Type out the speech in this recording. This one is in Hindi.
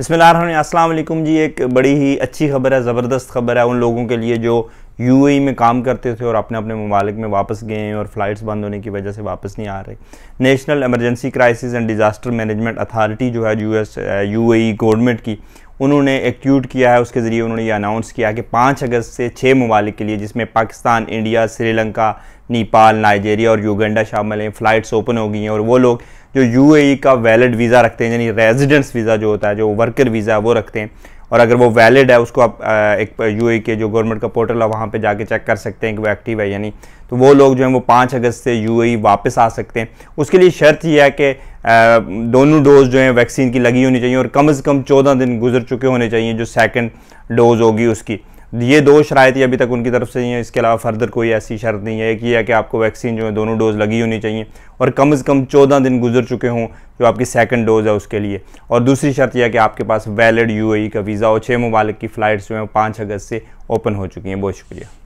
बसमिलकुम जी एक बड़ी ही अच्छी खबर है ज़बरदस्त खबर है उन लोगों के लिए जो यूएई में काम करते थे और अपने अपने ममालिक में वापस गए हैं और फ़्लाइट्स बंद होने की वजह से वापस नहीं आ रहे national emergency crisis and disaster management authority जो है यू ए गवर्नमेंट की उन्होंने एक किया है उसके ज़रिए उन्होंने ये अनाउंस किया कि पाँच अगस्त से छः ममालिक के लिए जिसमें पाकिस्तान इंडिया श्रीलंका नेपाल नाइजेरिया और युगेंडा शामिल हैं फ़्लाइट्स ओपन हो गई हैं और वो लोग जो यूएई e का वैलिड वीज़ा रखते हैं यानी रेजिडेंस वीज़ा जो होता है जो वर्कर वीज़ा है वो रखते हैं और अगर वो वैलिड है उसको आप एक यू e के जो गवर्नमेंट का पोर्टल है वहाँ पे जाके चेक कर सकते हैं कि वो एक्टिव है यानी तो वो लोग जो हैं वो पाँच अगस्त से यू e वापस आ सकते हैं उसके लिए शर्त यह है कि दोनों डोज जो है वैक्सीन की लगी होनी चाहिए और कम अज़ कम चौदह दिन गुजर चुके होने चाहिए जो सेकेंड डोज होगी उसकी ये दो शरायतें अभी तक उनकी तरफ से ही हैं इसके अलावा फर्दर कोई ऐसी शर्त नहीं है एक ये है कि आपको वैक्सीन जो है दोनों डोज लगी होनी चाहिए और कम से कम चौदह दिन गुजर चुके हों जो आपकी सेकंड डोज है उसके लिए और दूसरी शर्त यह कि आपके पास वैलिड यूएई e का वीज़ा और छः ममालिक की फ़्लाइट्स जो हैं पाँच अगस्त से ओपन हो चुकी हैं बहुत शुक्रिया